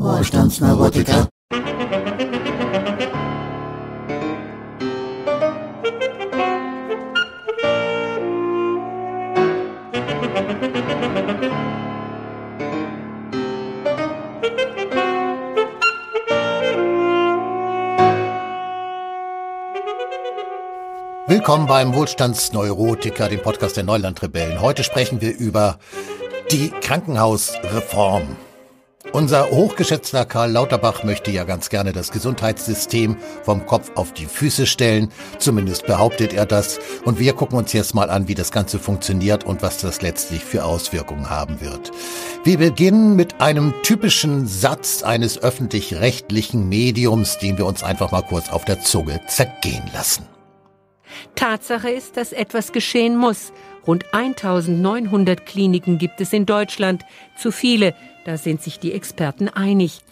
Wohlstandsneurotiker. Willkommen beim Wohlstandsneurotiker, dem Podcast der Neulandrebellen. Heute sprechen wir über die Krankenhausreform. Unser hochgeschätzter Karl Lauterbach möchte ja ganz gerne das Gesundheitssystem vom Kopf auf die Füße stellen. Zumindest behauptet er das. Und wir gucken uns jetzt mal an, wie das Ganze funktioniert und was das letztlich für Auswirkungen haben wird. Wir beginnen mit einem typischen Satz eines öffentlich-rechtlichen Mediums, den wir uns einfach mal kurz auf der Zunge zergehen lassen. Tatsache ist, dass etwas geschehen muss. Rund 1900 Kliniken gibt es in Deutschland. Zu viele, da sind sich die Experten einig.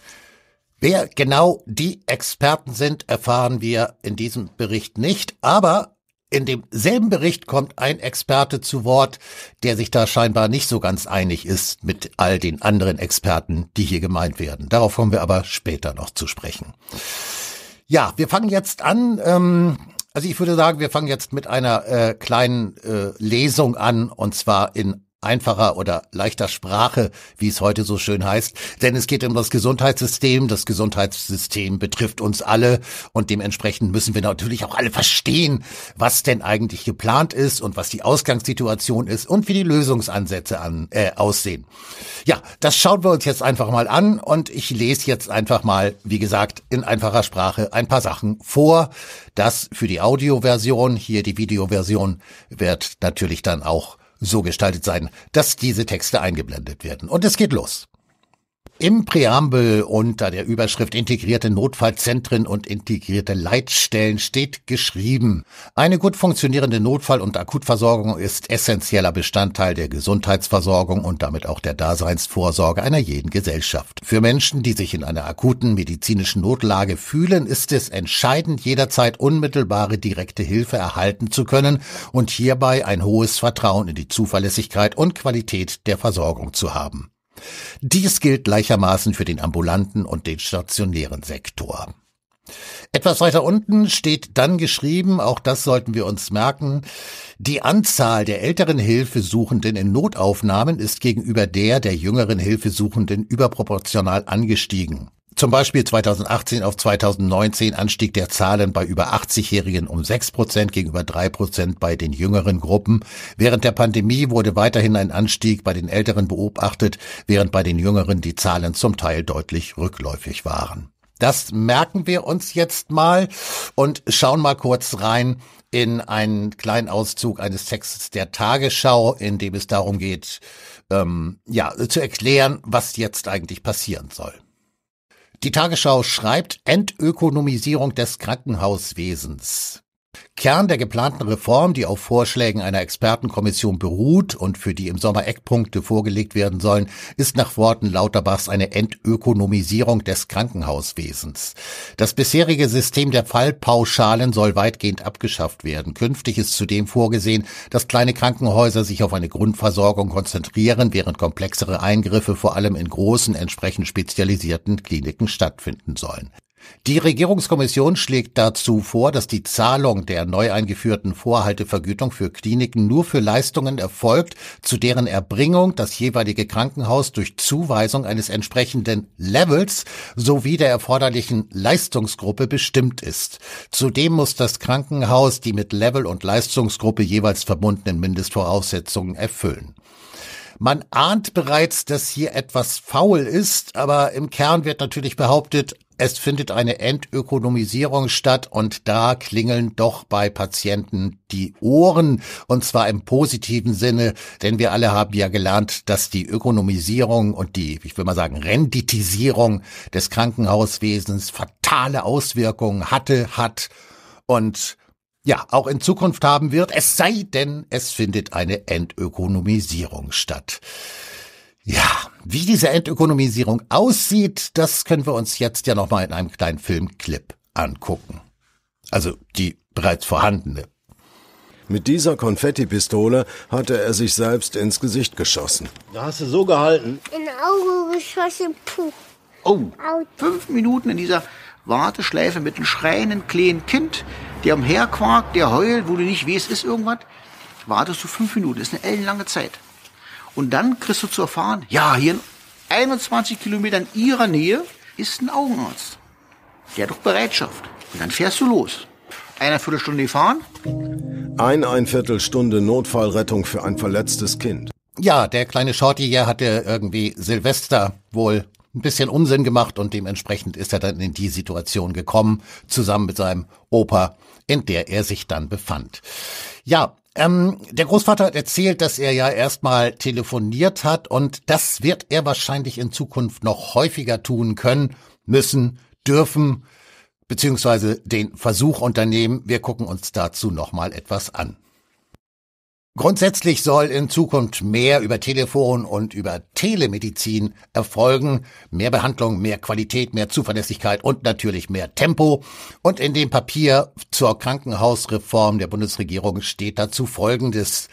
Wer genau die Experten sind, erfahren wir in diesem Bericht nicht. Aber in demselben Bericht kommt ein Experte zu Wort, der sich da scheinbar nicht so ganz einig ist mit all den anderen Experten, die hier gemeint werden. Darauf kommen wir aber später noch zu sprechen. Ja, wir fangen jetzt an. Ähm, also ich würde sagen, wir fangen jetzt mit einer äh, kleinen äh, Lesung an, und zwar in einfacher oder leichter Sprache, wie es heute so schön heißt. Denn es geht um das Gesundheitssystem. Das Gesundheitssystem betrifft uns alle und dementsprechend müssen wir natürlich auch alle verstehen, was denn eigentlich geplant ist und was die Ausgangssituation ist und wie die Lösungsansätze an, äh, aussehen. Ja, das schauen wir uns jetzt einfach mal an und ich lese jetzt einfach mal, wie gesagt, in einfacher Sprache ein paar Sachen vor. Das für die Audioversion, hier die Videoversion wird natürlich dann auch so gestaltet sein, dass diese Texte eingeblendet werden. Und es geht los. Im Präambel unter der Überschrift Integrierte Notfallzentren und integrierte Leitstellen steht geschrieben, eine gut funktionierende Notfall- und Akutversorgung ist essentieller Bestandteil der Gesundheitsversorgung und damit auch der Daseinsvorsorge einer jeden Gesellschaft. Für Menschen, die sich in einer akuten medizinischen Notlage fühlen, ist es entscheidend, jederzeit unmittelbare direkte Hilfe erhalten zu können und hierbei ein hohes Vertrauen in die Zuverlässigkeit und Qualität der Versorgung zu haben. Dies gilt gleichermaßen für den ambulanten und den stationären Sektor. Etwas weiter unten steht dann geschrieben, auch das sollten wir uns merken, die Anzahl der älteren Hilfesuchenden in Notaufnahmen ist gegenüber der der jüngeren Hilfesuchenden überproportional angestiegen. Zum Beispiel 2018 auf 2019 Anstieg der Zahlen bei über 80-Jährigen um 6 gegenüber 3 bei den jüngeren Gruppen. Während der Pandemie wurde weiterhin ein Anstieg bei den Älteren beobachtet, während bei den Jüngeren die Zahlen zum Teil deutlich rückläufig waren. Das merken wir uns jetzt mal und schauen mal kurz rein in einen kleinen Auszug eines Textes der Tagesschau, in dem es darum geht, ähm, ja, zu erklären, was jetzt eigentlich passieren soll. Die Tagesschau schreibt Entökonomisierung des Krankenhauswesens. Kern der geplanten Reform, die auf Vorschlägen einer Expertenkommission beruht und für die im Sommer Eckpunkte vorgelegt werden sollen, ist nach Worten Lauterbachs eine Entökonomisierung des Krankenhauswesens. Das bisherige System der Fallpauschalen soll weitgehend abgeschafft werden. Künftig ist zudem vorgesehen, dass kleine Krankenhäuser sich auf eine Grundversorgung konzentrieren, während komplexere Eingriffe vor allem in großen, entsprechend spezialisierten Kliniken stattfinden sollen. Die Regierungskommission schlägt dazu vor, dass die Zahlung der neu eingeführten Vorhaltevergütung für Kliniken nur für Leistungen erfolgt, zu deren Erbringung das jeweilige Krankenhaus durch Zuweisung eines entsprechenden Levels sowie der erforderlichen Leistungsgruppe bestimmt ist. Zudem muss das Krankenhaus die mit Level und Leistungsgruppe jeweils verbundenen Mindestvoraussetzungen erfüllen. Man ahnt bereits, dass hier etwas faul ist, aber im Kern wird natürlich behauptet, es findet eine Entökonomisierung statt und da klingeln doch bei Patienten die Ohren und zwar im positiven Sinne, denn wir alle haben ja gelernt, dass die Ökonomisierung und die, ich will mal sagen, Renditisierung des Krankenhauswesens fatale Auswirkungen hatte, hat und ja, auch in Zukunft haben wird, es sei denn, es findet eine Entökonomisierung statt. Ja, wie diese Entökonomisierung aussieht, das können wir uns jetzt ja nochmal in einem kleinen Filmclip angucken. Also die bereits vorhandene. Mit dieser Konfettipistole hatte er sich selbst ins Gesicht geschossen. Da hast du so gehalten. In Auge geschossen, puh. Oh, Out. fünf Minuten in dieser Warteschleife mit einem schreienden kleinen Kind, der umherquakt, der heult, wo du nicht weißt, ist irgendwas. Wartest du fünf Minuten, das ist eine ellenlange Zeit. Und dann kriegst du zu erfahren, ja, hier in 21 Kilometern ihrer Nähe ist ein Augenarzt. Der hat doch Bereitschaft. Und dann fährst du los. Eine Viertelstunde gefahren. Ein, ein Notfallrettung für ein verletztes Kind. Ja, der kleine Shorty hier hatte irgendwie Silvester wohl ein bisschen Unsinn gemacht und dementsprechend ist er dann in die Situation gekommen, zusammen mit seinem Opa, in der er sich dann befand. Ja, ähm, der Großvater hat erzählt, dass er ja erstmal telefoniert hat und das wird er wahrscheinlich in Zukunft noch häufiger tun können, müssen, dürfen, beziehungsweise den Versuch unternehmen. Wir gucken uns dazu nochmal etwas an. Grundsätzlich soll in Zukunft mehr über Telefon und über Telemedizin erfolgen. Mehr Behandlung, mehr Qualität, mehr Zuverlässigkeit und natürlich mehr Tempo. Und in dem Papier zur Krankenhausreform der Bundesregierung steht dazu Folgendes.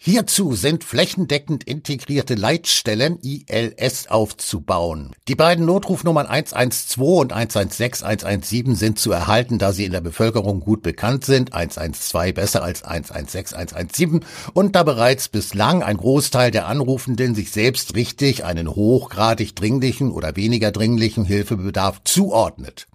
Hierzu sind flächendeckend integrierte Leitstellen ILS aufzubauen. Die beiden Notrufnummern 112 und 116 117 sind zu erhalten, da sie in der Bevölkerung gut bekannt sind, 112 besser als 116 117 und da bereits bislang ein Großteil der Anrufenden sich selbst richtig einen hochgradig dringlichen oder weniger dringlichen Hilfebedarf zuordnet.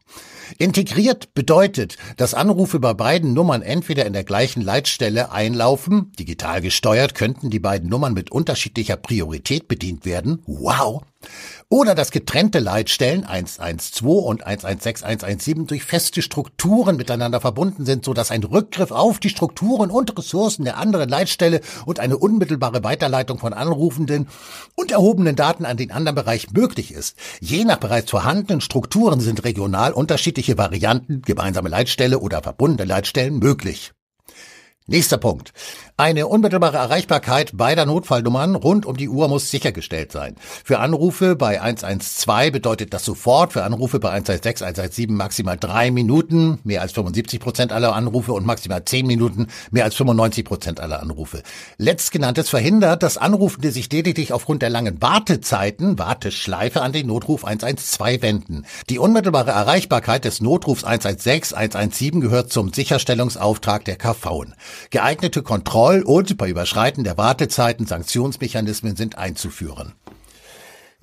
Integriert bedeutet, dass Anrufe bei beiden Nummern entweder in der gleichen Leitstelle einlaufen, digital gesteuert könnten die beiden Nummern mit unterschiedlicher Priorität bedient werden, wow, oder dass getrennte Leitstellen 112 und 116, 117 durch feste Strukturen miteinander verbunden sind, sodass ein Rückgriff auf die Strukturen und Ressourcen der anderen Leitstelle und eine unmittelbare Weiterleitung von anrufenden und erhobenen Daten an den anderen Bereich möglich ist. Je nach bereits vorhandenen Strukturen sind regional unterschiedliche Varianten, gemeinsame Leitstelle oder verbundene Leitstellen möglich. Nächster Punkt. Eine unmittelbare Erreichbarkeit beider Notfallnummern rund um die Uhr muss sichergestellt sein. Für Anrufe bei 112 bedeutet das sofort, für Anrufe bei 116, 117 maximal drei Minuten, mehr als 75 Prozent aller Anrufe und maximal zehn Minuten, mehr als 95 Prozent aller Anrufe. Letztgenanntes verhindert, dass Anrufende sich lediglich aufgrund der langen Wartezeiten, Warteschleife an den Notruf 112 wenden. Die unmittelbare Erreichbarkeit des Notrufs 116, 117 gehört zum Sicherstellungsauftrag der KV. Geeignete Kontrollen Kontroll- und bei Überschreiten der Wartezeiten Sanktionsmechanismen sind einzuführen.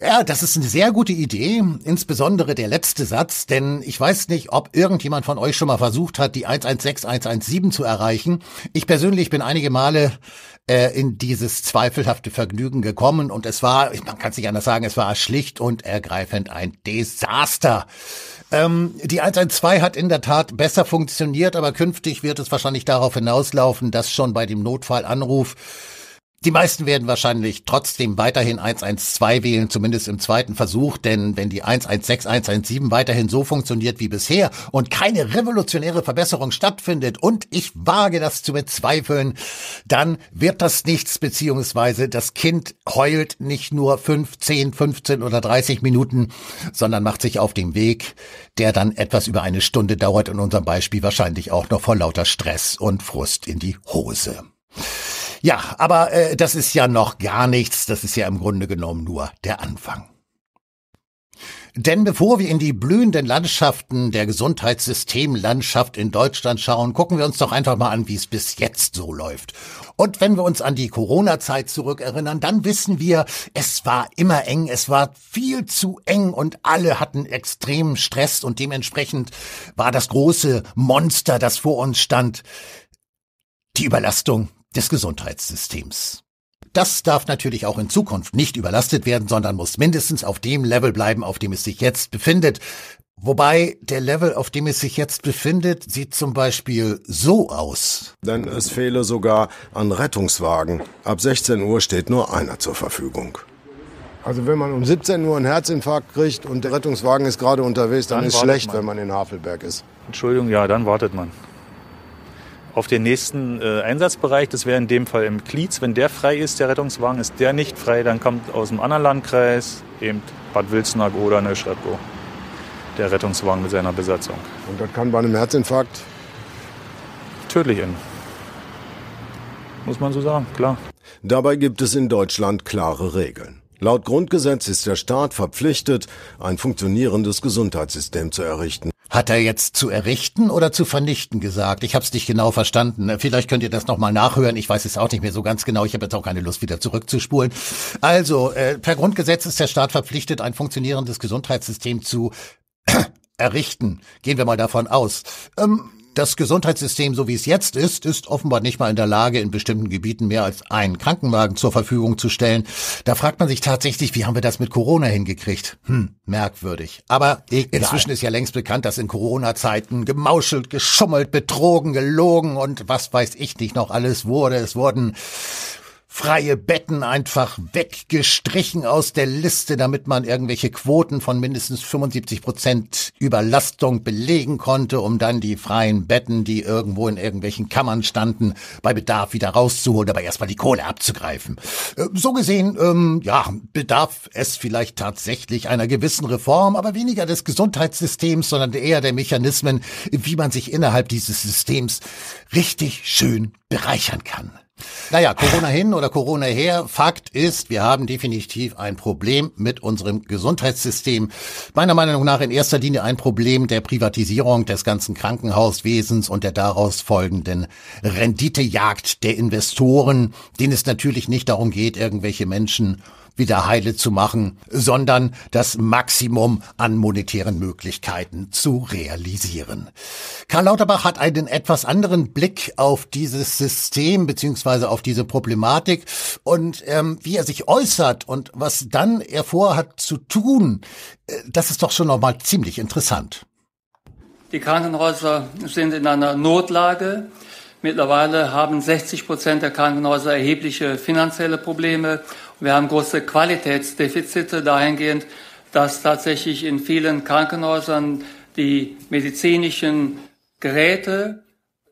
Ja, das ist eine sehr gute Idee, insbesondere der letzte Satz, denn ich weiß nicht, ob irgendjemand von euch schon mal versucht hat, die 116117 zu erreichen. Ich persönlich bin einige Male äh, in dieses zweifelhafte Vergnügen gekommen und es war, man kann es nicht anders sagen, es war schlicht und ergreifend ein Desaster. Ähm, die 112 hat in der Tat besser funktioniert, aber künftig wird es wahrscheinlich darauf hinauslaufen, dass schon bei dem Notfallanruf die meisten werden wahrscheinlich trotzdem weiterhin 112 wählen, zumindest im zweiten Versuch, denn wenn die 116, 117 weiterhin so funktioniert wie bisher und keine revolutionäre Verbesserung stattfindet und ich wage das zu bezweifeln, dann wird das nichts, beziehungsweise das Kind heult nicht nur 15, 15 oder 30 Minuten, sondern macht sich auf den Weg, der dann etwas über eine Stunde dauert, in unserem Beispiel wahrscheinlich auch noch vor lauter Stress und Frust in die Hose. Ja, aber äh, das ist ja noch gar nichts, das ist ja im Grunde genommen nur der Anfang. Denn bevor wir in die blühenden Landschaften der Gesundheitssystemlandschaft in Deutschland schauen, gucken wir uns doch einfach mal an, wie es bis jetzt so läuft. Und wenn wir uns an die Corona-Zeit zurückerinnern, dann wissen wir, es war immer eng, es war viel zu eng und alle hatten extremen Stress und dementsprechend war das große Monster, das vor uns stand, die Überlastung des Gesundheitssystems. Das darf natürlich auch in Zukunft nicht überlastet werden, sondern muss mindestens auf dem Level bleiben, auf dem es sich jetzt befindet. Wobei der Level, auf dem es sich jetzt befindet, sieht zum Beispiel so aus. Denn es fehle sogar an Rettungswagen. Ab 16 Uhr steht nur einer zur Verfügung. Also wenn man um 17 Uhr einen Herzinfarkt kriegt und der Rettungswagen ist gerade unterwegs, dann, dann ist schlecht, man. wenn man in Havelberg ist. Entschuldigung, ja, dann wartet man auf den nächsten äh, Einsatzbereich. Das wäre in dem Fall im Klietz. Wenn der frei ist, der Rettungswagen, ist der nicht frei, dann kommt aus dem anderen Landkreis eben Bad Wilsnack oder Neuschadgo der Rettungswagen mit seiner Besatzung. Und das kann bei einem Herzinfarkt tödlich enden. Muss man so sagen, klar. Dabei gibt es in Deutschland klare Regeln. Laut Grundgesetz ist der Staat verpflichtet, ein funktionierendes Gesundheitssystem zu errichten. Hat er jetzt zu errichten oder zu vernichten gesagt? Ich habe es nicht genau verstanden. Vielleicht könnt ihr das nochmal nachhören. Ich weiß es auch nicht mehr so ganz genau. Ich habe jetzt auch keine Lust, wieder zurückzuspulen. Also, äh, per Grundgesetz ist der Staat verpflichtet, ein funktionierendes Gesundheitssystem zu errichten. Gehen wir mal davon aus. Ähm, das Gesundheitssystem, so wie es jetzt ist, ist offenbar nicht mal in der Lage, in bestimmten Gebieten mehr als einen Krankenwagen zur Verfügung zu stellen. Da fragt man sich tatsächlich, wie haben wir das mit Corona hingekriegt? Hm, merkwürdig. Aber Egal. inzwischen ist ja längst bekannt, dass in Corona-Zeiten gemauschelt, geschummelt, betrogen, gelogen und was weiß ich nicht noch alles wurde. Es wurden freie Betten einfach weggestrichen aus der Liste, damit man irgendwelche Quoten von mindestens 75 Prozent Überlastung belegen konnte, um dann die freien Betten, die irgendwo in irgendwelchen Kammern standen, bei Bedarf wieder rauszuholen, dabei erstmal die Kohle abzugreifen. Äh, so gesehen, ähm, ja, bedarf es vielleicht tatsächlich einer gewissen Reform, aber weniger des Gesundheitssystems, sondern eher der Mechanismen, wie man sich innerhalb dieses Systems richtig schön bereichern kann. Naja, Corona hin oder Corona her. Fakt ist, wir haben definitiv ein Problem mit unserem Gesundheitssystem. Meiner Meinung nach in erster Linie ein Problem der Privatisierung des ganzen Krankenhauswesens und der daraus folgenden Renditejagd der Investoren, denen es natürlich nicht darum geht, irgendwelche Menschen wieder heile zu machen, sondern das Maximum an monetären Möglichkeiten zu realisieren. Karl Lauterbach hat einen etwas anderen Blick auf dieses System beziehungsweise auf diese Problematik und ähm, wie er sich äußert und was dann er vorhat zu tun, äh, das ist doch schon nochmal ziemlich interessant. Die Krankenhäuser sind in einer Notlage. Mittlerweile haben 60 Prozent der Krankenhäuser erhebliche finanzielle Probleme wir haben große Qualitätsdefizite dahingehend, dass tatsächlich in vielen Krankenhäusern die medizinischen Geräte,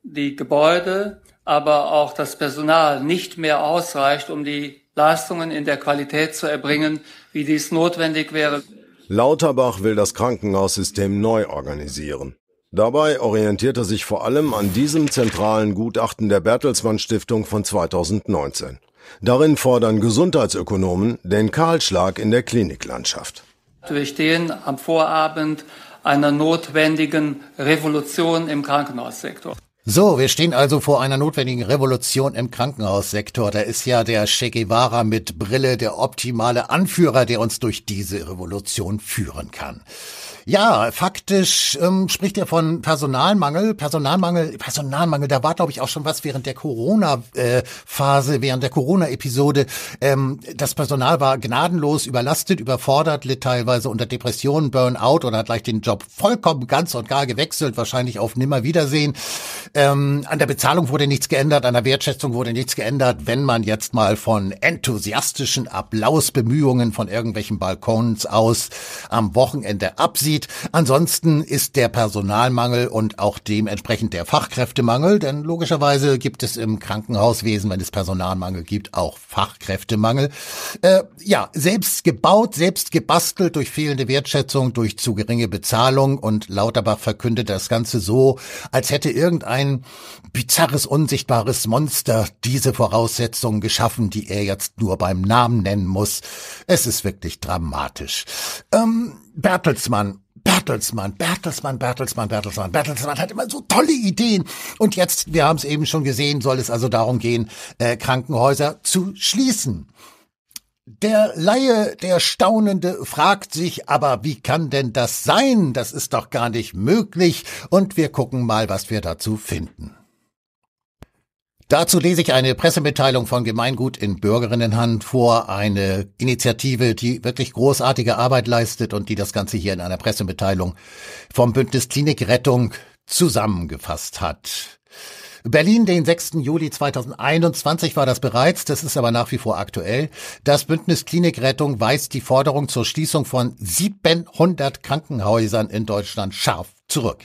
die Gebäude, aber auch das Personal nicht mehr ausreicht, um die Leistungen in der Qualität zu erbringen, wie dies notwendig wäre. Lauterbach will das Krankenhaussystem neu organisieren. Dabei orientiert er sich vor allem an diesem zentralen Gutachten der Bertelsmann Stiftung von 2019. Darin fordern Gesundheitsökonomen den Kahlschlag in der Kliniklandschaft. Wir stehen am Vorabend einer notwendigen Revolution im Krankenhaussektor. So, wir stehen also vor einer notwendigen Revolution im Krankenhaussektor. Da ist ja der Che Guevara mit Brille der optimale Anführer, der uns durch diese Revolution führen kann. Ja, faktisch ähm, spricht er von Personalmangel. Personalmangel, Personalmangel, da war, glaube ich, auch schon was während der Corona-Phase, äh, während der Corona-Episode. Ähm, das Personal war gnadenlos überlastet, überfordert, litt teilweise unter Depressionen, Burnout und hat gleich den Job vollkommen ganz und gar gewechselt, wahrscheinlich auf Nimmerwiedersehen. Ähm, an der Bezahlung wurde nichts geändert, an der Wertschätzung wurde nichts geändert, wenn man jetzt mal von enthusiastischen Applausbemühungen von irgendwelchen Balkons aus am Wochenende absieht sieht. Ansonsten ist der Personalmangel und auch dementsprechend der Fachkräftemangel, denn logischerweise gibt es im Krankenhauswesen, wenn es Personalmangel gibt, auch Fachkräftemangel. Äh, ja, selbst gebaut, selbst gebastelt durch fehlende Wertschätzung, durch zu geringe Bezahlung und Lauterbach verkündet das Ganze so, als hätte irgendein bizarres, unsichtbares Monster diese Voraussetzungen geschaffen, die er jetzt nur beim Namen nennen muss. Es ist wirklich dramatisch. Ähm, Bertelsmann, Bertelsmann, Bertelsmann, Bertelsmann, Bertelsmann, Bertelsmann hat immer so tolle Ideen. Und jetzt, wir haben es eben schon gesehen, soll es also darum gehen, äh, Krankenhäuser zu schließen. Der Laie, der Staunende fragt sich aber, wie kann denn das sein? Das ist doch gar nicht möglich. Und wir gucken mal, was wir dazu finden. Dazu lese ich eine Pressemitteilung von Gemeingut in Bürgerinnenhand vor, eine Initiative, die wirklich großartige Arbeit leistet und die das Ganze hier in einer Pressemitteilung vom Bündnis Klinikrettung zusammengefasst hat. Berlin, den 6. Juli 2021 war das bereits, das ist aber nach wie vor aktuell. Das Bündnis Klinikrettung weist die Forderung zur Schließung von 700 Krankenhäusern in Deutschland scharf zurück.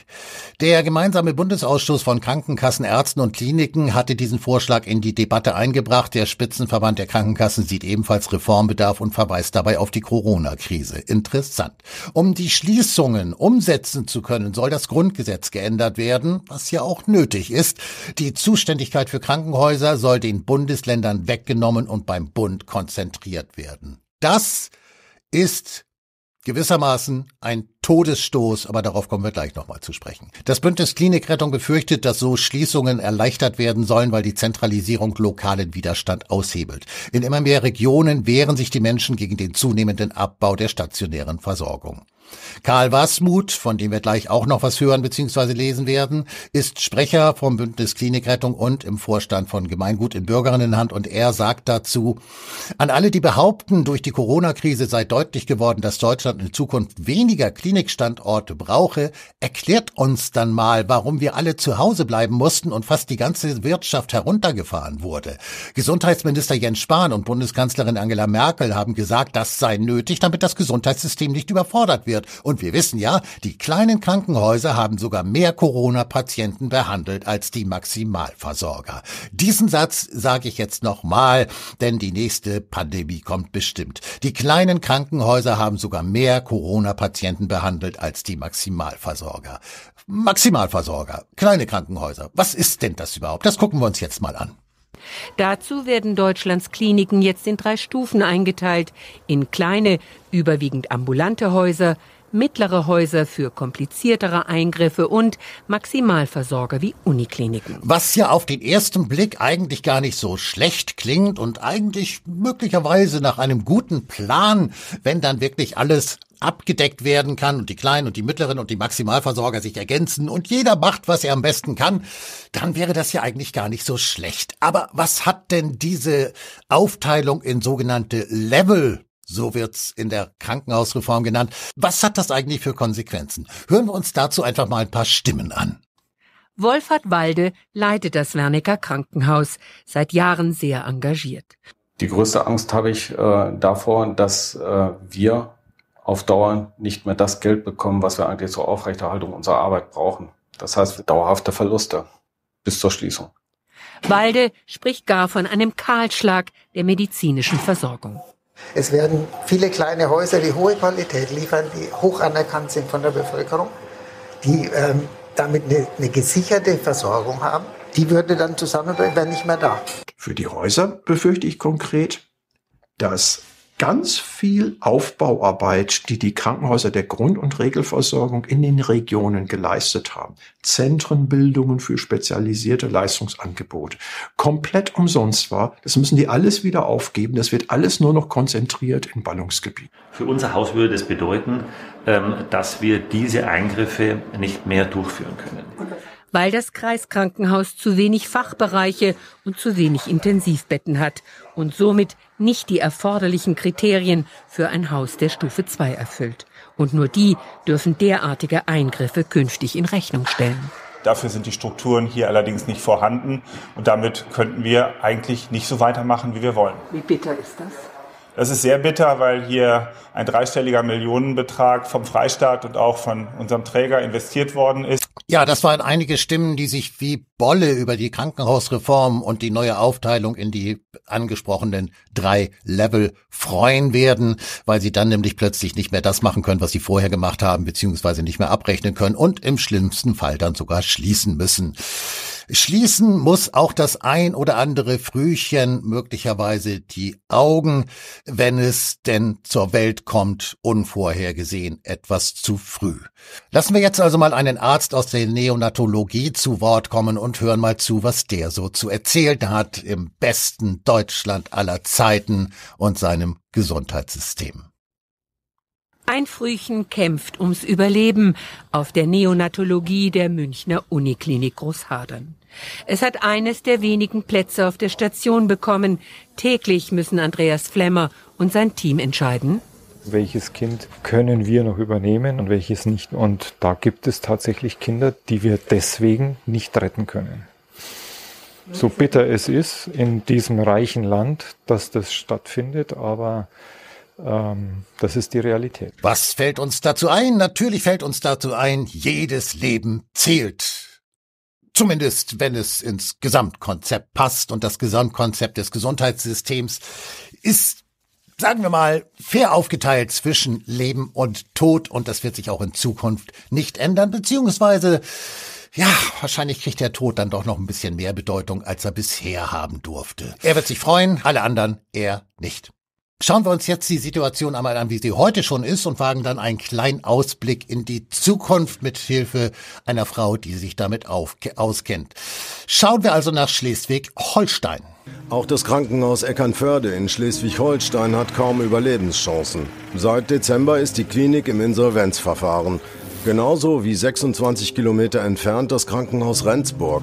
Der gemeinsame Bundesausschuss von Krankenkassen, Ärzten und Kliniken hatte diesen Vorschlag in die Debatte eingebracht. Der Spitzenverband der Krankenkassen sieht ebenfalls Reformbedarf und verweist dabei auf die Corona-Krise. Interessant. Um die Schließungen umsetzen zu können, soll das Grundgesetz geändert werden, was ja auch nötig ist. Die Zuständigkeit für Krankenhäuser soll den Bundesländern weggenommen und beim Bund konzentriert werden. Das ist gewissermaßen ein Todesstoß, aber darauf kommen wir gleich nochmal zu sprechen. Das Bündnis Klinikrettung befürchtet, dass so Schließungen erleichtert werden sollen, weil die Zentralisierung lokalen Widerstand aushebelt. In immer mehr Regionen wehren sich die Menschen gegen den zunehmenden Abbau der stationären Versorgung. Karl Wasmuth, von dem wir gleich auch noch was hören bzw. lesen werden, ist Sprecher vom Bündnis Klinikrettung und im Vorstand von Gemeingut in Bürgerinnenhand und er sagt dazu, an alle, die behaupten, durch die Corona-Krise sei deutlich geworden, dass Deutschland in Zukunft weniger Klinik Klinikstandorte brauche, erklärt uns dann mal, warum wir alle zu Hause bleiben mussten und fast die ganze Wirtschaft heruntergefahren wurde. Gesundheitsminister Jens Spahn und Bundeskanzlerin Angela Merkel haben gesagt, das sei nötig, damit das Gesundheitssystem nicht überfordert wird. Und wir wissen ja, die kleinen Krankenhäuser haben sogar mehr Corona-Patienten behandelt als die Maximalversorger. Diesen Satz sage ich jetzt nochmal, denn die nächste Pandemie kommt bestimmt. Die kleinen Krankenhäuser haben sogar mehr Corona-Patienten behandelt behandelt als die Maximalversorger. Maximalversorger, kleine Krankenhäuser. Was ist denn das überhaupt? Das gucken wir uns jetzt mal an. Dazu werden Deutschlands Kliniken jetzt in drei Stufen eingeteilt, in kleine, überwiegend ambulante Häuser, mittlere Häuser für kompliziertere Eingriffe und Maximalversorger wie Unikliniken. Was ja auf den ersten Blick eigentlich gar nicht so schlecht klingt und eigentlich möglicherweise nach einem guten Plan, wenn dann wirklich alles abgedeckt werden kann und die kleinen und die mittleren und die Maximalversorger sich ergänzen und jeder macht, was er am besten kann, dann wäre das ja eigentlich gar nicht so schlecht. Aber was hat denn diese Aufteilung in sogenannte Level so wird's in der Krankenhausreform genannt. Was hat das eigentlich für Konsequenzen? Hören wir uns dazu einfach mal ein paar Stimmen an. Wolfhard Walde leitet das Wernicker Krankenhaus, seit Jahren sehr engagiert. Die größte Angst habe ich äh, davor, dass äh, wir auf Dauer nicht mehr das Geld bekommen, was wir eigentlich zur Aufrechterhaltung unserer Arbeit brauchen. Das heißt dauerhafte Verluste bis zur Schließung. Walde spricht gar von einem Kahlschlag der medizinischen Versorgung. Es werden viele kleine Häuser, die hohe Qualität liefern, die hoch anerkannt sind von der Bevölkerung, die ähm, damit eine, eine, gesicherte Versorgung haben. Die würde dann zusammenbrechen, wäre nicht mehr da. Für die Häuser befürchte ich konkret, dass ganz viel Aufbauarbeit, die die Krankenhäuser der Grund- und Regelversorgung in den Regionen geleistet haben. Zentrenbildungen für spezialisierte Leistungsangebote. Komplett umsonst war. Das müssen die alles wieder aufgeben. Das wird alles nur noch konzentriert in Ballungsgebieten. Für unser Haus würde das bedeuten, ähm, dass wir diese Eingriffe nicht mehr durchführen können. Weil das Kreiskrankenhaus zu wenig Fachbereiche und zu wenig Intensivbetten hat und somit nicht die erforderlichen Kriterien für ein Haus der Stufe 2 erfüllt. Und nur die dürfen derartige Eingriffe künftig in Rechnung stellen. Dafür sind die Strukturen hier allerdings nicht vorhanden und damit könnten wir eigentlich nicht so weitermachen, wie wir wollen. Wie bitter ist das? Das ist sehr bitter, weil hier ein dreistelliger Millionenbetrag vom Freistaat und auch von unserem Träger investiert worden ist. Ja, das waren einige Stimmen, die sich wie Bolle über die Krankenhausreform und die neue Aufteilung in die angesprochenen drei Level freuen werden, weil sie dann nämlich plötzlich nicht mehr das machen können, was sie vorher gemacht haben, beziehungsweise nicht mehr abrechnen können und im schlimmsten Fall dann sogar schließen müssen. Schließen muss auch das ein oder andere Frühchen möglicherweise die Augen, wenn es denn zur Welt kommt, unvorhergesehen etwas zu früh. Lassen wir jetzt also mal einen Arzt aus aus der Neonatologie zu Wort kommen und hören mal zu, was der so zu erzählen hat im besten Deutschland aller Zeiten und seinem Gesundheitssystem. Ein Frühchen kämpft ums Überleben auf der Neonatologie der Münchner Uniklinik Großhadern. Es hat eines der wenigen Plätze auf der Station bekommen. Täglich müssen Andreas Flemmer und sein Team entscheiden, welches Kind können wir noch übernehmen und welches nicht. Und da gibt es tatsächlich Kinder, die wir deswegen nicht retten können. So bitter es ist in diesem reichen Land, dass das stattfindet, aber ähm, das ist die Realität. Was fällt uns dazu ein? Natürlich fällt uns dazu ein, jedes Leben zählt. Zumindest, wenn es ins Gesamtkonzept passt. Und das Gesamtkonzept des Gesundheitssystems ist sagen wir mal, fair aufgeteilt zwischen Leben und Tod und das wird sich auch in Zukunft nicht ändern, beziehungsweise ja, wahrscheinlich kriegt der Tod dann doch noch ein bisschen mehr Bedeutung, als er bisher haben durfte. Er wird sich freuen, alle anderen er nicht. Schauen wir uns jetzt die Situation einmal an, wie sie heute schon ist und wagen dann einen kleinen Ausblick in die Zukunft mit Hilfe einer Frau, die sich damit auskennt. Schauen wir also nach Schleswig-Holstein. Auch das Krankenhaus Eckernförde in Schleswig-Holstein hat kaum Überlebenschancen. Seit Dezember ist die Klinik im Insolvenzverfahren. Genauso wie 26 Kilometer entfernt das Krankenhaus Rendsburg.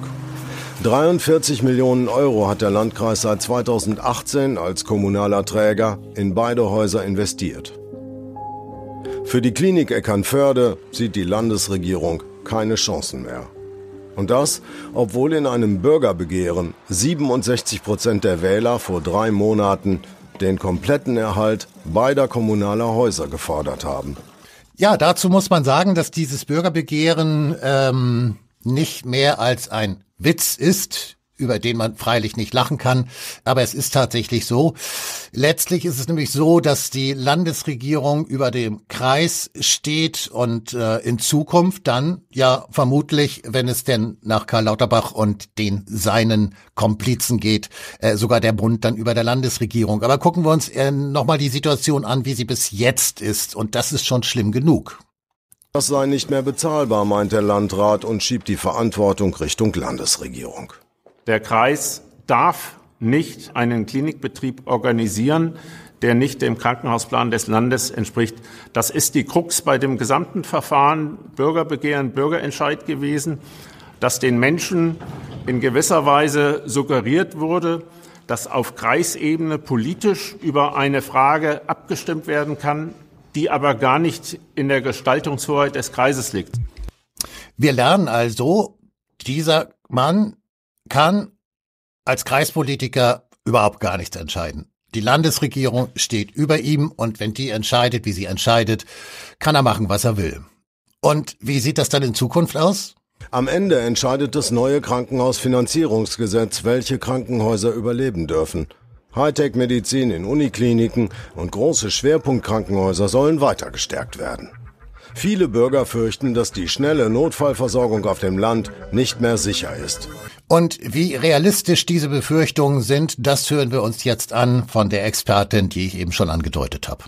43 Millionen Euro hat der Landkreis seit 2018 als kommunaler Träger in beide Häuser investiert. Für die Klinik Eckernförde sieht die Landesregierung keine Chancen mehr. Und das, obwohl in einem Bürgerbegehren 67 Prozent der Wähler vor drei Monaten den kompletten Erhalt beider kommunaler Häuser gefordert haben. Ja, dazu muss man sagen, dass dieses Bürgerbegehren ähm, nicht mehr als ein Witz ist, über den man freilich nicht lachen kann. Aber es ist tatsächlich so. Letztlich ist es nämlich so, dass die Landesregierung über dem Kreis steht und äh, in Zukunft dann ja vermutlich, wenn es denn nach Karl Lauterbach und den seinen Komplizen geht, äh, sogar der Bund dann über der Landesregierung. Aber gucken wir uns äh, nochmal die Situation an, wie sie bis jetzt ist. Und das ist schon schlimm genug. Das sei nicht mehr bezahlbar, meint der Landrat und schiebt die Verantwortung Richtung Landesregierung. Der Kreis darf nicht einen Klinikbetrieb organisieren, der nicht dem Krankenhausplan des Landes entspricht. Das ist die Krux bei dem gesamten Verfahren Bürgerbegehren, Bürgerentscheid gewesen, dass den Menschen in gewisser Weise suggeriert wurde, dass auf Kreisebene politisch über eine Frage abgestimmt werden kann, die aber gar nicht in der Gestaltungshoheit des Kreises liegt. Wir lernen also, dieser Mann kann als Kreispolitiker überhaupt gar nichts entscheiden. Die Landesregierung steht über ihm und wenn die entscheidet, wie sie entscheidet, kann er machen, was er will. Und wie sieht das dann in Zukunft aus? Am Ende entscheidet das neue Krankenhausfinanzierungsgesetz, welche Krankenhäuser überleben dürfen. Hightech-Medizin in Unikliniken und große Schwerpunktkrankenhäuser sollen weiter gestärkt werden. Viele Bürger fürchten, dass die schnelle Notfallversorgung auf dem Land nicht mehr sicher ist. Und wie realistisch diese Befürchtungen sind, das hören wir uns jetzt an von der Expertin, die ich eben schon angedeutet habe.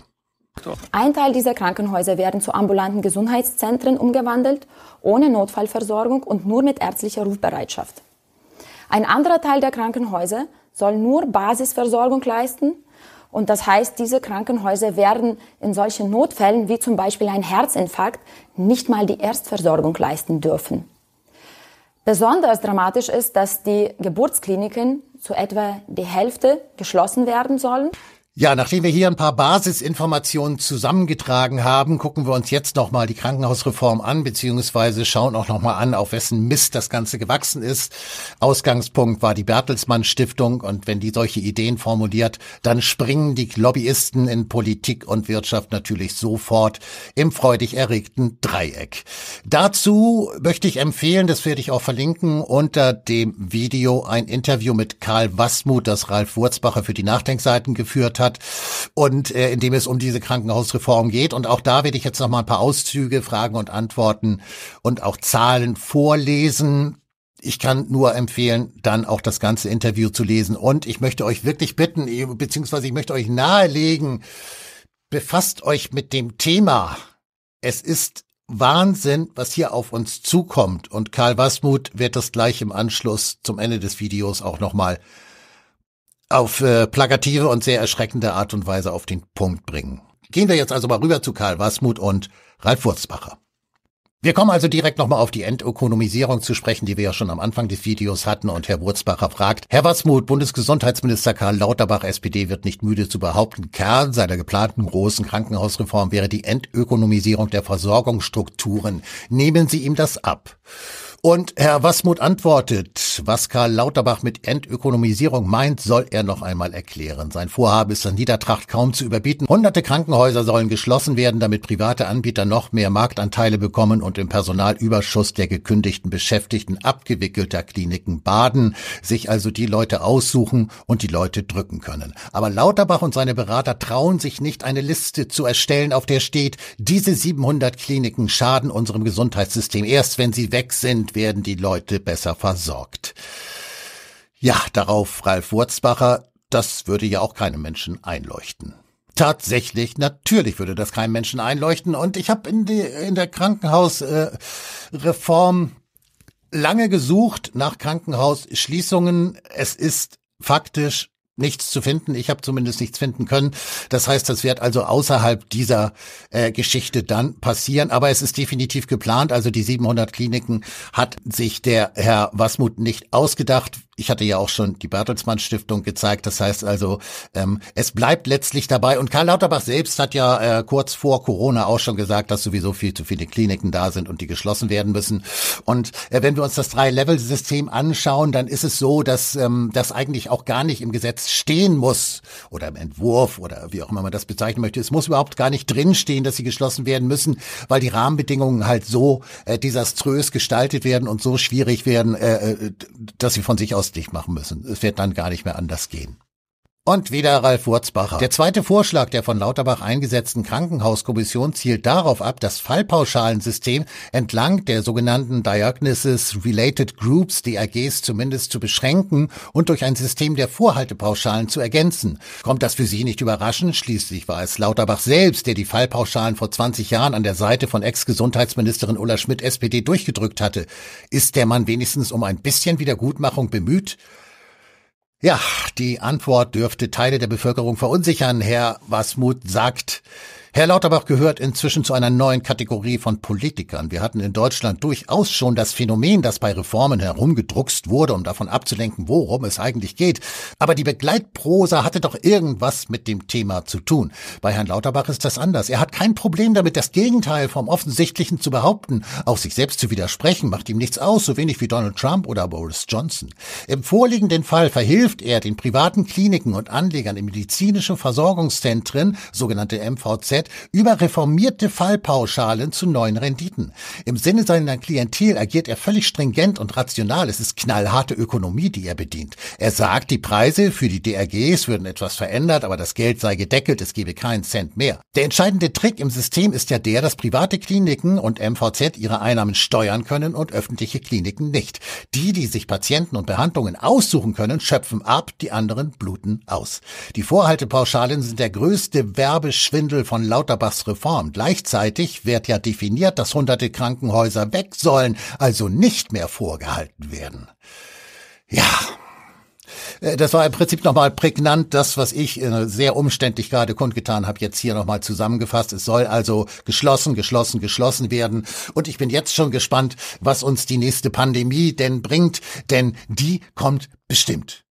Ein Teil dieser Krankenhäuser werden zu ambulanten Gesundheitszentren umgewandelt, ohne Notfallversorgung und nur mit ärztlicher Rufbereitschaft. Ein anderer Teil der Krankenhäuser soll nur Basisversorgung leisten und das heißt, diese Krankenhäuser werden in solchen Notfällen wie zum Beispiel ein Herzinfarkt nicht mal die Erstversorgung leisten dürfen. Besonders dramatisch ist, dass die Geburtskliniken zu etwa die Hälfte geschlossen werden sollen. Ja, nachdem wir hier ein paar Basisinformationen zusammengetragen haben, gucken wir uns jetzt nochmal die Krankenhausreform an, beziehungsweise schauen auch nochmal an, auf wessen Mist das Ganze gewachsen ist. Ausgangspunkt war die Bertelsmann Stiftung und wenn die solche Ideen formuliert, dann springen die Lobbyisten in Politik und Wirtschaft natürlich sofort im freudig erregten Dreieck. Dazu möchte ich empfehlen, das werde ich auch verlinken, unter dem Video ein Interview mit Karl Wasmuth, das Ralf Wurzbacher für die Nachdenkseiten geführt hat hat und äh, in dem es um diese Krankenhausreform geht. Und auch da werde ich jetzt noch mal ein paar Auszüge, Fragen und Antworten und auch Zahlen vorlesen. Ich kann nur empfehlen, dann auch das ganze Interview zu lesen. Und ich möchte euch wirklich bitten, eh, beziehungsweise ich möchte euch nahelegen, befasst euch mit dem Thema. Es ist Wahnsinn, was hier auf uns zukommt. Und Karl Wasmuth wird das gleich im Anschluss zum Ende des Videos auch nochmal auf äh, plakative und sehr erschreckende Art und Weise auf den Punkt bringen. Gehen wir jetzt also mal rüber zu Karl Wasmuth und Ralf Wurzbacher. Wir kommen also direkt nochmal auf die Entökonomisierung zu sprechen, die wir ja schon am Anfang des Videos hatten. Und Herr Wurzbacher fragt, Herr Wasmuth, Bundesgesundheitsminister Karl Lauterbach, SPD, wird nicht müde zu behaupten, Kern seiner geplanten großen Krankenhausreform wäre die Entökonomisierung der Versorgungsstrukturen. Nehmen Sie ihm das ab. Und Herr Wasmut antwortet, was Karl Lauterbach mit Entökonomisierung meint, soll er noch einmal erklären. Sein Vorhaben ist an Niedertracht kaum zu überbieten. Hunderte Krankenhäuser sollen geschlossen werden, damit private Anbieter noch mehr Marktanteile bekommen und im Personalüberschuss der gekündigten Beschäftigten abgewickelter Kliniken baden, sich also die Leute aussuchen und die Leute drücken können. Aber Lauterbach und seine Berater trauen sich nicht, eine Liste zu erstellen, auf der steht, diese 700 Kliniken schaden unserem Gesundheitssystem erst, wenn sie weg sind werden die Leute besser versorgt. Ja, darauf Ralf Wurzbacher, das würde ja auch keinem Menschen einleuchten. Tatsächlich, natürlich würde das keinem Menschen einleuchten. Und ich habe in, in der Krankenhausreform äh, lange gesucht nach Krankenhausschließungen. Es ist faktisch nichts zu finden. Ich habe zumindest nichts finden können. Das heißt, das wird also außerhalb dieser äh, Geschichte dann passieren. Aber es ist definitiv geplant. Also die 700 Kliniken hat sich der Herr Wasmut nicht ausgedacht ich hatte ja auch schon die Bertelsmann Stiftung gezeigt. Das heißt also, ähm, es bleibt letztlich dabei. Und Karl Lauterbach selbst hat ja äh, kurz vor Corona auch schon gesagt, dass sowieso viel zu viele Kliniken da sind und die geschlossen werden müssen. Und äh, wenn wir uns das Drei-Level-System anschauen, dann ist es so, dass ähm, das eigentlich auch gar nicht im Gesetz stehen muss oder im Entwurf oder wie auch immer man das bezeichnen möchte. Es muss überhaupt gar nicht drinstehen, dass sie geschlossen werden müssen, weil die Rahmenbedingungen halt so äh, desaströs gestaltet werden und so schwierig werden, äh, äh dass sie von sich aus verköstlich machen müssen. Es wird dann gar nicht mehr anders gehen. Und wieder Ralf Wurzbacher. Der zweite Vorschlag der von Lauterbach eingesetzten Krankenhauskommission zielt darauf ab, das Fallpauschalensystem entlang der sogenannten Diagnosis Related Groups, DRGs, zumindest zu beschränken und durch ein System der Vorhaltepauschalen zu ergänzen. Kommt das für Sie nicht überraschend? Schließlich war es Lauterbach selbst, der die Fallpauschalen vor 20 Jahren an der Seite von Ex-Gesundheitsministerin Ulla Schmidt SPD durchgedrückt hatte. Ist der Mann wenigstens um ein bisschen Wiedergutmachung bemüht? Ja, die Antwort dürfte Teile der Bevölkerung verunsichern. Herr Wasmut sagt, Herr Lauterbach gehört inzwischen zu einer neuen Kategorie von Politikern. Wir hatten in Deutschland durchaus schon das Phänomen, das bei Reformen herumgedruckst wurde, um davon abzulenken, worum es eigentlich geht. Aber die Begleitprosa hatte doch irgendwas mit dem Thema zu tun. Bei Herrn Lauterbach ist das anders. Er hat kein Problem damit, das Gegenteil vom Offensichtlichen zu behaupten. Auch sich selbst zu widersprechen macht ihm nichts aus, so wenig wie Donald Trump oder Boris Johnson. Im vorliegenden Fall verhilft er den privaten Kliniken und Anlegern in medizinische Versorgungszentren, sogenannte MVZ, Möglichkeit über reformierte Fallpauschalen zu neuen Renditen. Im Sinne seiner Klientel agiert er völlig stringent und rational. Es ist knallharte Ökonomie, die er bedient. Er sagt, die Preise für die DRGs würden etwas verändert, aber das Geld sei gedeckelt, es gebe keinen Cent mehr. Der entscheidende Trick im System ist ja der, dass private Kliniken und MVZ ihre Einnahmen steuern können und öffentliche Kliniken nicht. Die, die sich Patienten und Behandlungen aussuchen können, schöpfen ab, die anderen bluten aus. Die Vorhaltepauschalen sind der größte Werbeschwindel von Lauterbachs Reform. Gleichzeitig wird ja definiert, dass hunderte Krankenhäuser weg sollen, also nicht mehr vorgehalten werden. Ja. Äh, das war im Prinzip nochmal prägnant, das, was ich äh, sehr umständlich gerade kundgetan habe, jetzt hier nochmal zusammengefasst. Es soll also geschlossen, geschlossen, geschlossen werden. Und ich bin jetzt schon gespannt, was uns die nächste Pandemie denn bringt, denn die kommt bestimmt.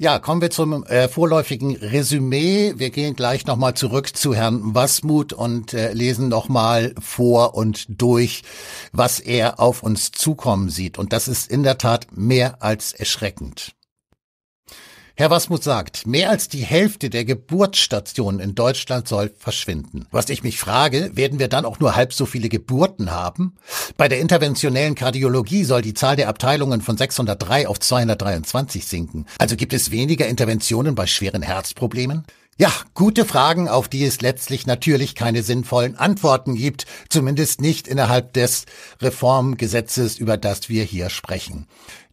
Ja, kommen wir zum äh, vorläufigen Resümee. Wir gehen gleich nochmal zurück zu Herrn Wasmut und äh, lesen nochmal vor und durch, was er auf uns zukommen sieht. Und das ist in der Tat mehr als erschreckend. Herr Wasmuth sagt, mehr als die Hälfte der Geburtsstationen in Deutschland soll verschwinden. Was ich mich frage, werden wir dann auch nur halb so viele Geburten haben? Bei der interventionellen Kardiologie soll die Zahl der Abteilungen von 603 auf 223 sinken. Also gibt es weniger Interventionen bei schweren Herzproblemen? Ja, gute Fragen, auf die es letztlich natürlich keine sinnvollen Antworten gibt, zumindest nicht innerhalb des Reformgesetzes, über das wir hier sprechen.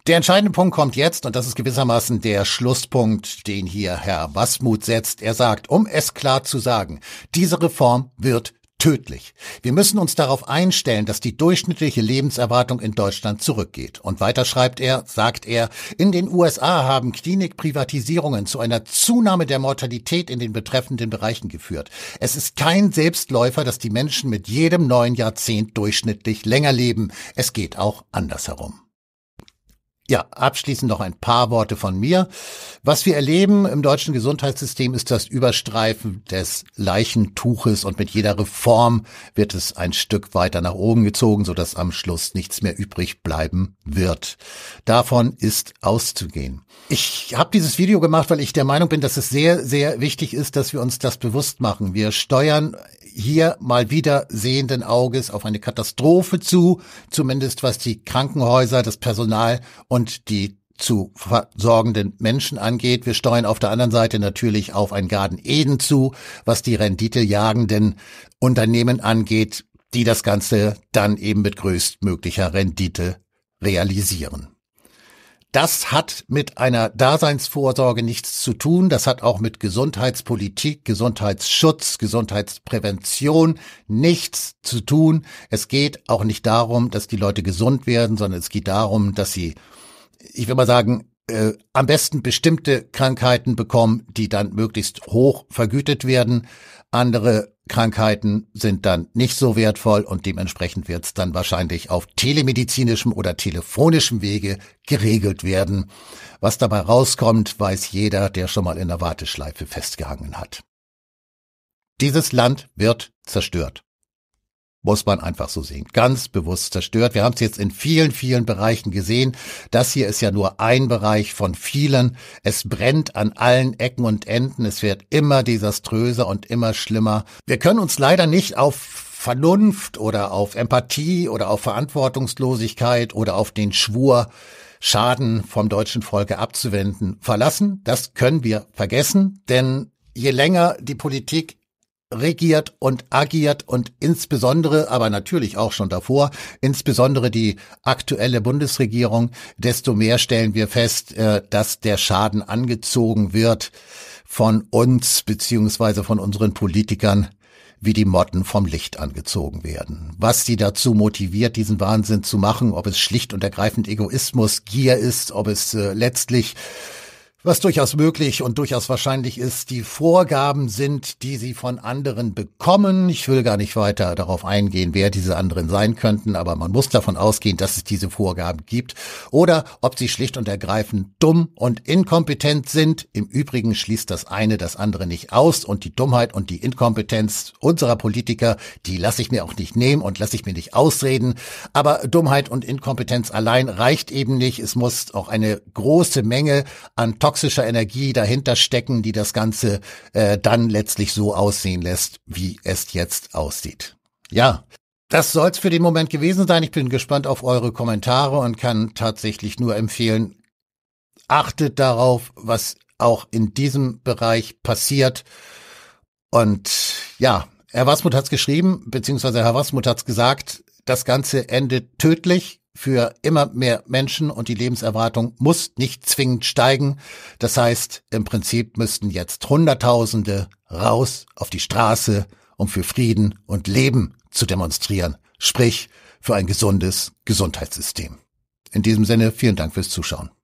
Der entscheidende Punkt kommt jetzt und das ist gewissermaßen der Schlusspunkt, den hier Herr Wasmuth setzt. Er sagt, um es klar zu sagen, diese Reform wird tödlich. Wir müssen uns darauf einstellen, dass die durchschnittliche Lebenserwartung in Deutschland zurückgeht. Und weiter schreibt er, sagt er, in den USA haben Klinikprivatisierungen zu einer Zunahme der Mortalität in den betreffenden Bereichen geführt. Es ist kein Selbstläufer, dass die Menschen mit jedem neuen Jahrzehnt durchschnittlich länger leben. Es geht auch andersherum. Ja, abschließend noch ein paar Worte von mir. Was wir erleben im deutschen Gesundheitssystem ist das Überstreifen des Leichentuches und mit jeder Reform wird es ein Stück weiter nach oben gezogen, sodass am Schluss nichts mehr übrig bleiben wird. Davon ist auszugehen. Ich habe dieses Video gemacht, weil ich der Meinung bin, dass es sehr, sehr wichtig ist, dass wir uns das bewusst machen. Wir steuern hier mal wieder sehenden Auges auf eine Katastrophe zu, zumindest was die Krankenhäuser, das Personal und die zu versorgenden Menschen angeht. Wir steuern auf der anderen Seite natürlich auf ein Garden Eden zu, was die renditejagenden Unternehmen angeht, die das Ganze dann eben mit größtmöglicher Rendite realisieren. Das hat mit einer Daseinsvorsorge nichts zu tun. Das hat auch mit Gesundheitspolitik, Gesundheitsschutz, Gesundheitsprävention nichts zu tun. Es geht auch nicht darum, dass die Leute gesund werden, sondern es geht darum, dass sie, ich will mal sagen, äh, am besten bestimmte Krankheiten bekommen, die dann möglichst hoch vergütet werden. Andere Krankheiten sind dann nicht so wertvoll und dementsprechend wird es dann wahrscheinlich auf telemedizinischem oder telefonischem Wege geregelt werden. Was dabei rauskommt, weiß jeder, der schon mal in der Warteschleife festgehangen hat. Dieses Land wird zerstört muss man einfach so sehen. Ganz bewusst zerstört. Wir haben es jetzt in vielen, vielen Bereichen gesehen. Das hier ist ja nur ein Bereich von vielen. Es brennt an allen Ecken und Enden. Es wird immer desaströser und immer schlimmer. Wir können uns leider nicht auf Vernunft oder auf Empathie oder auf Verantwortungslosigkeit oder auf den Schwur Schaden vom deutschen Volke abzuwenden, verlassen. Das können wir vergessen, denn je länger die Politik regiert und agiert und insbesondere, aber natürlich auch schon davor, insbesondere die aktuelle Bundesregierung, desto mehr stellen wir fest, äh, dass der Schaden angezogen wird von uns beziehungsweise von unseren Politikern, wie die Motten vom Licht angezogen werden. Was sie dazu motiviert, diesen Wahnsinn zu machen, ob es schlicht und ergreifend Egoismus, Gier ist, ob es äh, letztlich was durchaus möglich und durchaus wahrscheinlich ist, die Vorgaben sind, die sie von anderen bekommen. Ich will gar nicht weiter darauf eingehen, wer diese anderen sein könnten, aber man muss davon ausgehen, dass es diese Vorgaben gibt oder ob sie schlicht und ergreifend dumm und inkompetent sind. Im Übrigen schließt das eine das andere nicht aus und die Dummheit und die Inkompetenz unserer Politiker, die lasse ich mir auch nicht nehmen und lasse ich mir nicht ausreden. Aber Dummheit und Inkompetenz allein reicht eben nicht. Es muss auch eine große Menge an Tox toxischer Energie dahinter stecken, die das Ganze äh, dann letztlich so aussehen lässt, wie es jetzt aussieht. Ja, das soll es für den Moment gewesen sein. Ich bin gespannt auf eure Kommentare und kann tatsächlich nur empfehlen, achtet darauf, was auch in diesem Bereich passiert. Und ja, Herr Wasmut hat es geschrieben, beziehungsweise Herr Wasmut hat es gesagt, das Ganze endet tödlich für immer mehr Menschen und die Lebenserwartung muss nicht zwingend steigen. Das heißt, im Prinzip müssten jetzt Hunderttausende raus auf die Straße, um für Frieden und Leben zu demonstrieren, sprich für ein gesundes Gesundheitssystem. In diesem Sinne vielen Dank fürs Zuschauen.